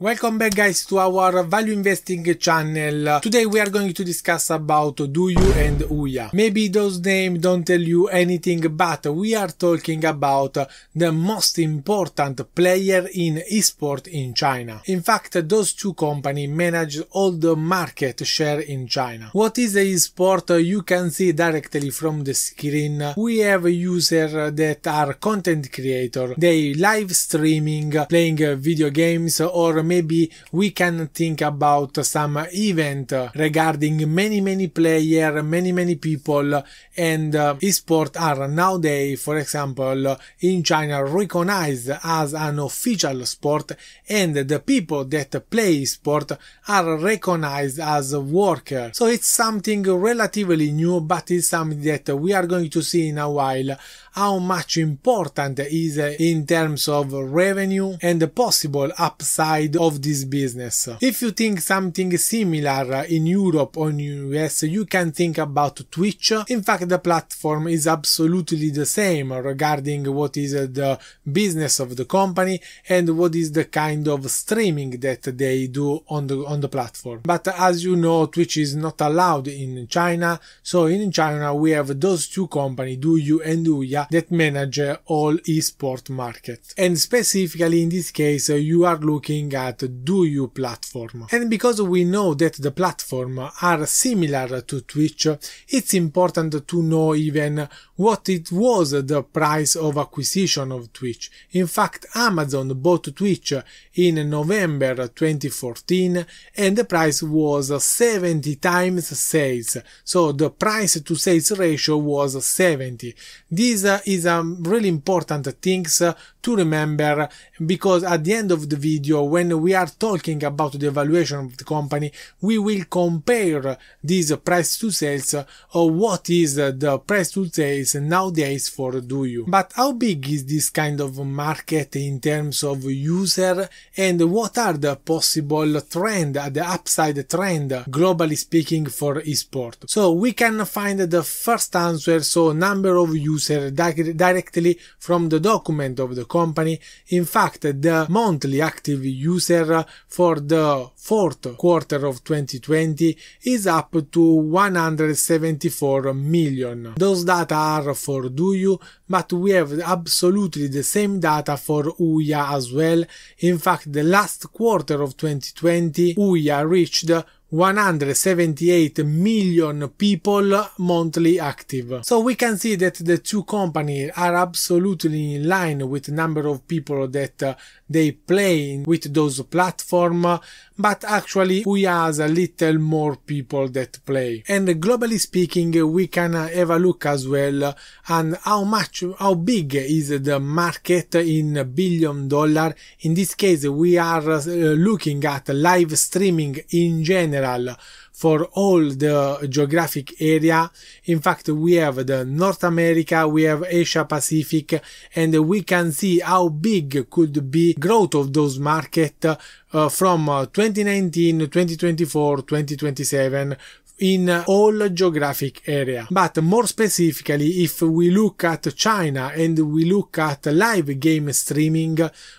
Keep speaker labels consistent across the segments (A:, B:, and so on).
A: Welcome back guys to our value investing channel. Today we are going to discuss about Duyu and Uya. Maybe those names don't tell you anything but we are talking about the most important player in esport in China. In fact those two companies manage all the market share in China. What is esport you can see directly from the screen. We have users that are content creator, they live streaming, playing video games or maybe we can think about some event regarding many many player many many people and uh, esports are nowadays for example in China recognized as an official sport and the people that play sport are recognized as workers. so it's something relatively new but it's something that we are going to see in a while how much important is in terms of revenue and possible upside of this business. If you think something similar in Europe or in US, you can think about Twitch. In fact, the platform is absolutely the same regarding what is the business of the company and what is the kind of streaming that they do on the on the platform. But as you know, Twitch is not allowed in China. So in China, we have those two companies, Douyu and Douya, that manage all esport markets. And specifically in this case, you are looking at that Do You platform. And because we know that the platform are similar to Twitch, it's important to know even what it was the price of acquisition of Twitch. In fact, Amazon bought Twitch in November 2014 and the price was 70 times sales. So the price to sales ratio was 70. This is a um, really important things to remember because at the end of the video when we are talking about the evaluation of the company, we will compare this price to sales or uh, what is the price to sales nowadays for you? But how big is this kind of market in terms of user and what are the possible trend, the upside trend, globally speaking, for esport? So we can find the first answer, so number of user di directly from the document of the company. In fact, the monthly active users producer for the fourth quarter of 2020 is up to 174 million. Those data are for Duyu, but we have absolutely the same data for Uya as well. In fact, the last quarter of 2020, Uya reached 178 million people monthly active. So we can see that the two companies are absolutely in line with number of people that uh, they play with those platform, but actually we has a little more people that play. And globally speaking, we can have a look as well and how much, how big is the market in billion dollar. In this case, we are uh, looking at live streaming in general for all the geographic area. In fact, we have the North America, we have Asia Pacific, and we can see how big could be growth of those market uh, from uh, 2019, 2024, 2027 in all geographic area. But more specifically, if we look at China and we look at live game streaming,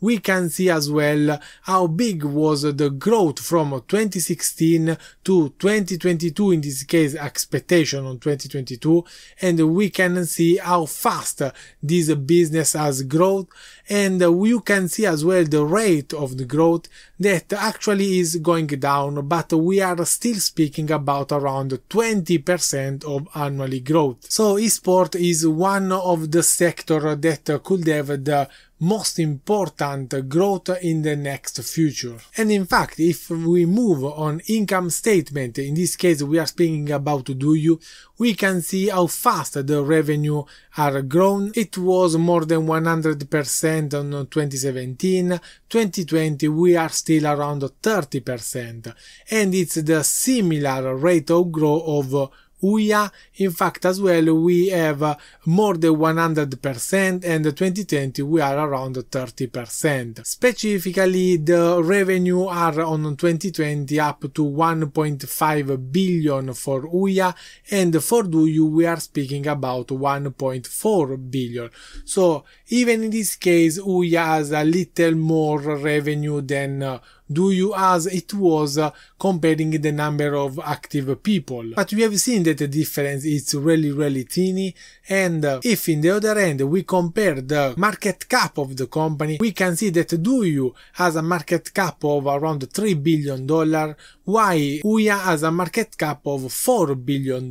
A: we can see as well how big was the growth from 2016 to 2022, in this case expectation on 2022, and we can see how fast this business has grown and uh, you can see as well the rate of the growth that actually is going down but we are still speaking about around 20% of annually growth so esport is one of the sector that could have the most important growth in the next future. And in fact, if we move on income statement, in this case we are speaking about Duyu, we can see how fast the revenue are grown. It was more than 100% on 2017, 2020 we are still around 30% and it's the similar rate of growth of are In fact, as well, we have uh, more than 100% and 2020 we are around 30%. Specifically, the revenue are on 2020 up to 1.5 billion for Uya, and for DUIU we are speaking about 1.4 billion. So even in this case, Uya has a little more revenue than uh, do you as it was uh, comparing the number of active people. But we have seen that the difference is really really teeny and uh, if in the other end we compare the market cap of the company we can see that do you has a market cap of around 3 billion dollar why we has a market cap of $4 billion.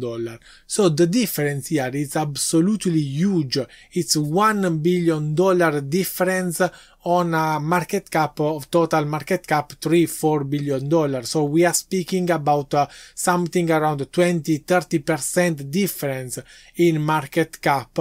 A: So the difference here is absolutely huge. It's $1 billion difference on a market cap of total market cap 3 4 billion dollars so we are speaking about uh, something around 20 30 percent difference in market cap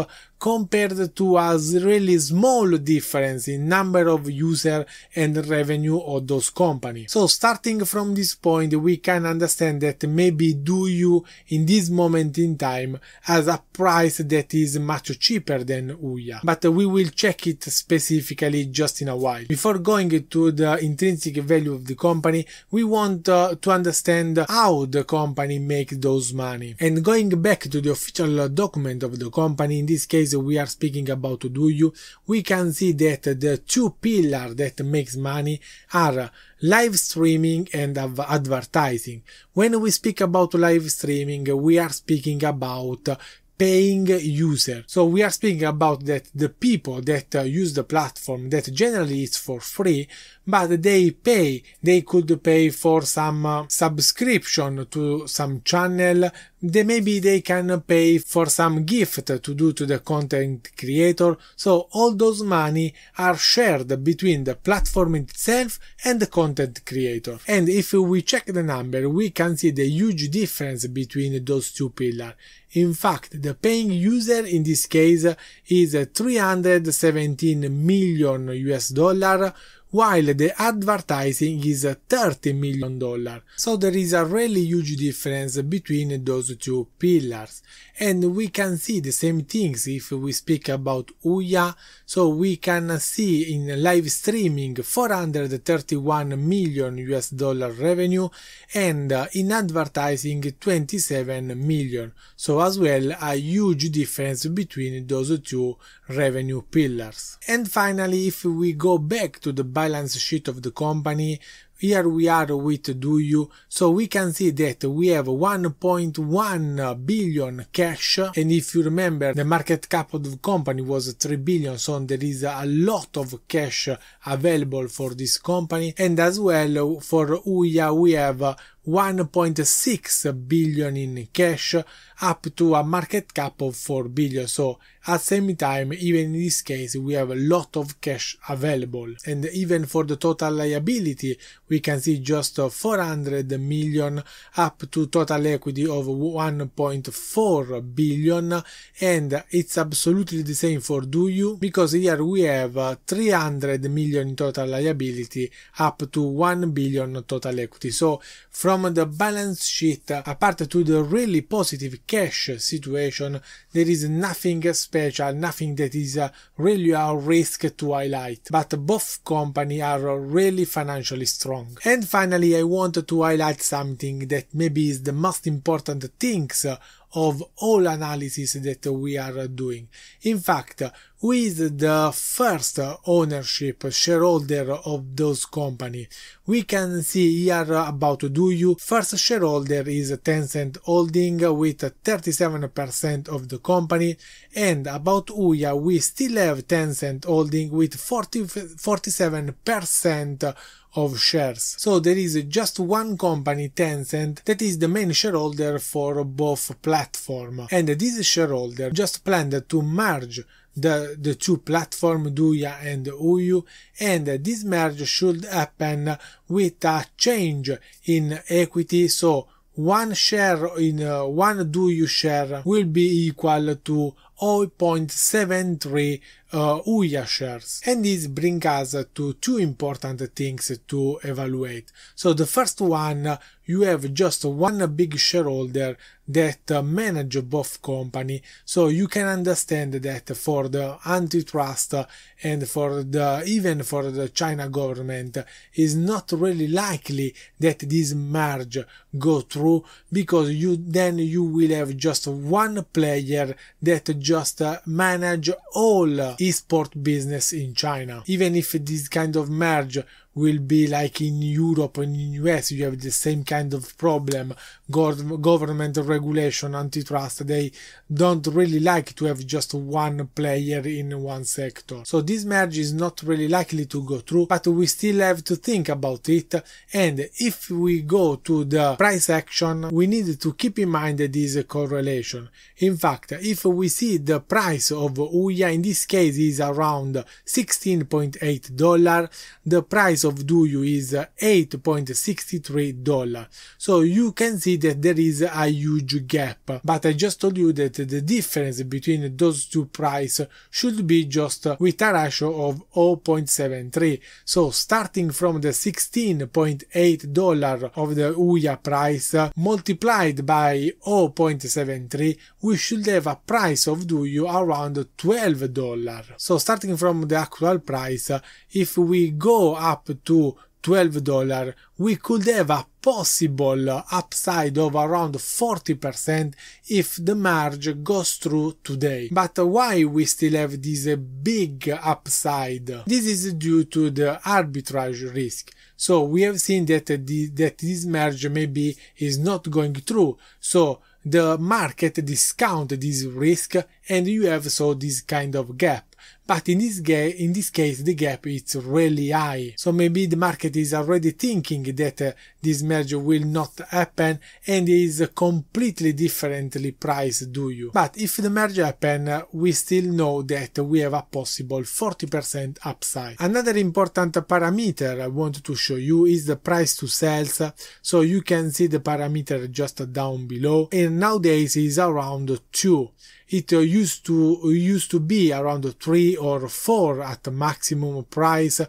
A: compared to a really small difference in number of user and revenue of those companies. So starting from this point, we can understand that maybe do you in this moment in time has a price that is much cheaper than Ouya. But we will check it specifically just in a while. Before going to the intrinsic value of the company, we want uh, to understand how the company makes those money. And going back to the official document of the company, in this case we are speaking about you we can see that the two pillars that makes money are live streaming and advertising. When we speak about live streaming, we are speaking about paying user. So we are speaking about that the people that uh, use the platform that generally it's for free, but they pay. They could pay for some uh, subscription to some channel. They maybe they can pay for some gift to do to the content creator. So all those money are shared between the platform itself and the content creator. And if we check the number, we can see the huge difference between those two pillars. In fact, the paying user in this case is 317 million US dollar, while the advertising is 30 million dollars. So there is a really huge difference between those two pillars. And we can see the same things if we speak about Ouya, so we can see in live streaming 431 million US dollar revenue and uh, in advertising 27 million. So as well a huge difference between those two revenue pillars. And finally, if we go back to the balance sheet of the company, here we are with You, so we can see that we have 1.1 billion cash, and if you remember, the market cap of the company was 3 billion, so there is a lot of cash available for this company, and as well for Uya we have 1.6 billion in cash up to a market cap of 4 billion. So at the same time, even in this case, we have a lot of cash available. And even for the total liability, we can see just uh, 400 million up to total equity of 1.4 billion. And it's absolutely the same for Duyu because here we have uh, 300 million in total liability up to 1 billion total equity. So from the balance sheet, apart to the really positive cash situation, there is nothing special, nothing that is uh, really a risk to highlight, but both companies are really financially strong. And finally, I want to highlight something that maybe is the most important things of all analysis that we are doing. In fact, with the first ownership shareholder of those company, we can see here about you First shareholder is Tencent Holding with 37% of the company and about Uya we still have Tencent Holding with 40, 47% of shares. So there is just one company, Tencent, that is the main shareholder for both platform. And this shareholder just planned to merge the, the two platform Duya and Uyu and this merge should happen with a change in equity so one share in uh, one Duyu share will be equal to 0.73 uh, Ouya shares. And these bring us to two important things to evaluate. So the first one, you have just one big shareholder that manage both company. So you can understand that for the antitrust and for the, even for the China government is not really likely that this merge go through because you then you will have just one player that just manage all esport business in China. Even if this kind of merge will be like in Europe and in US you have the same kind of problem government regulation antitrust they don't really like to have just one player in one sector so this merge is not really likely to go through but we still have to think about it and if we go to the price action we need to keep in mind this correlation in fact if we see the price of Ouya in this case is around 16.8 dollar the price price of Duyu is $8.63. So you can see that there is a huge gap. But I just told you that the difference between those two prices should be just with a ratio of 0.73. So starting from the $16.8 of the Uya price multiplied by 0.73, we should have a price of Duyu around $12. So starting from the actual price, if we go up to $12, we could have a possible upside of around 40% if the merge goes through today. But why we still have this big upside? This is due to the arbitrage risk. So we have seen that, the, that this merge maybe is not going through. So the market discount this risk and you have so this kind of gap but in this, ga- in this case the gap is really high. So maybe the market is already thinking that uh, this merger will not happen and is completely differently priced do you. But if the merger happen, uh, we still know that we have a possible 40% upside. Another important parameter I want to show you is the price to sales. So you can see the parameter just down below and nowadays is around 2 it uh, used to used to be around three or four at maximum price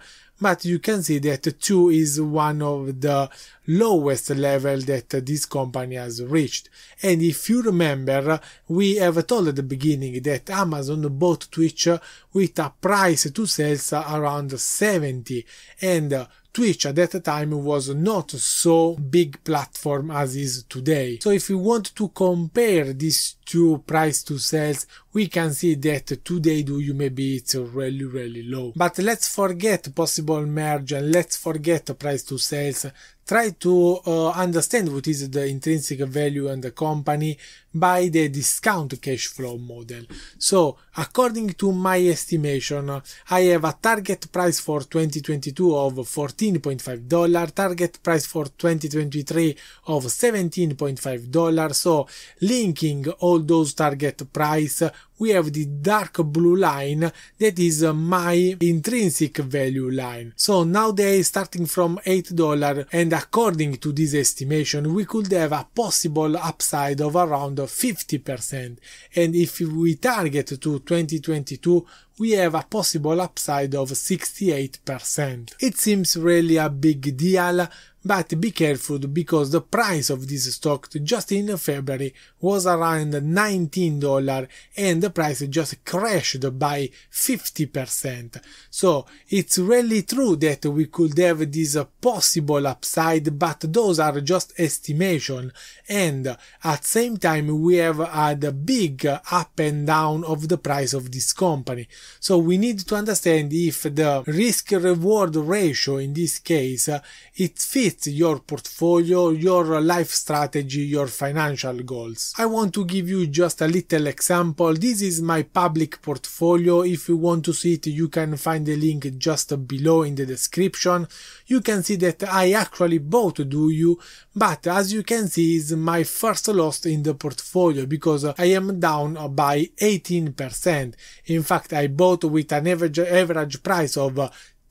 A: but you can see that 2 is one of the lowest level that this company has reached. And if you remember, we have told at the beginning that Amazon bought Twitch with a price to sales around 70 and Twitch at that time was not so big platform as is today. So if you want to compare these to price to sales, we can see that today do you maybe it's really really low. But let's forget possible merge and let's forget price to sales. Try to uh, understand what is the intrinsic value and the company by the discount cash flow model. So according to my estimation, I have a target price for 2022 of $14.5, target price for 2023 of $17.5. So linking all all those target price, we have the dark blue line that is my intrinsic value line. So nowadays starting from $8 and according to this estimation we could have a possible upside of around 50% and if we target to 2022 we have a possible upside of 68%. It seems really a big deal but be careful because the price of this stock just in February was around $19 and the price just crashed by 50%. So it's really true that we could have this possible upside, but those are just estimation. And at same time, we have had a big up and down of the price of this company. So we need to understand if the risk reward ratio in this case, it fits fits your portfolio, your life strategy, your financial goals. I want to give you just a little example. This is my public portfolio. If you want to see it, you can find the link just below in the description. You can see that I actually bought do you? but as you can see is my first loss in the portfolio because I am down by 18%. In fact, I bought with an average, average price of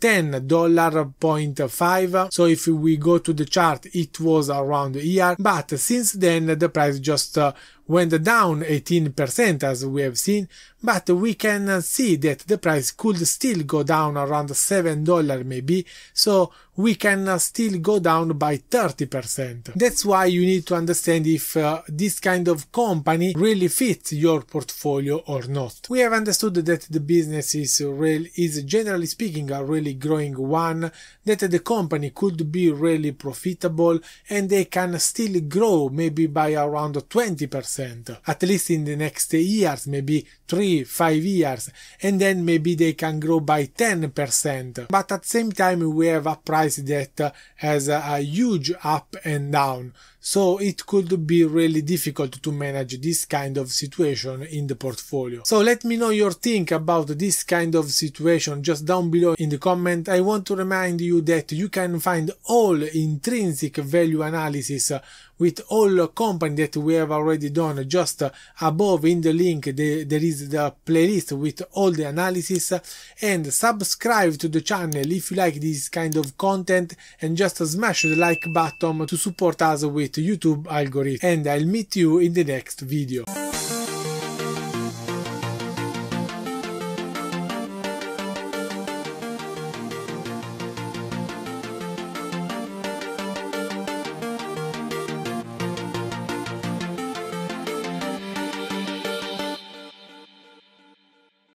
A: $10.5 so if we go to the chart it was around here but since then the price just uh, went down 18% as we have seen, but we can see that the price could still go down around $7 maybe, so we can still go down by 30%. That's why you need to understand if uh, this kind of company really fits your portfolio or not. We have understood that the business is, real, is generally speaking a really growing one that the company could be really profitable and they can still grow maybe by around 20%, at least in the next years, maybe 3, 5 years, and then maybe they can grow by 10%. But at the same time, we have a price that has a huge up and down. So it could be really difficult to manage this kind of situation in the portfolio. So let me know your think about this kind of situation just down below in the comment. I want to remind you that you can find all intrinsic value analysis with all company that we have already done just above in the link there is the playlist with all the analysis and subscribe to the channel if you like this kind of content and just smash the like button to support us with youtube algorithm and i'll meet you in the next video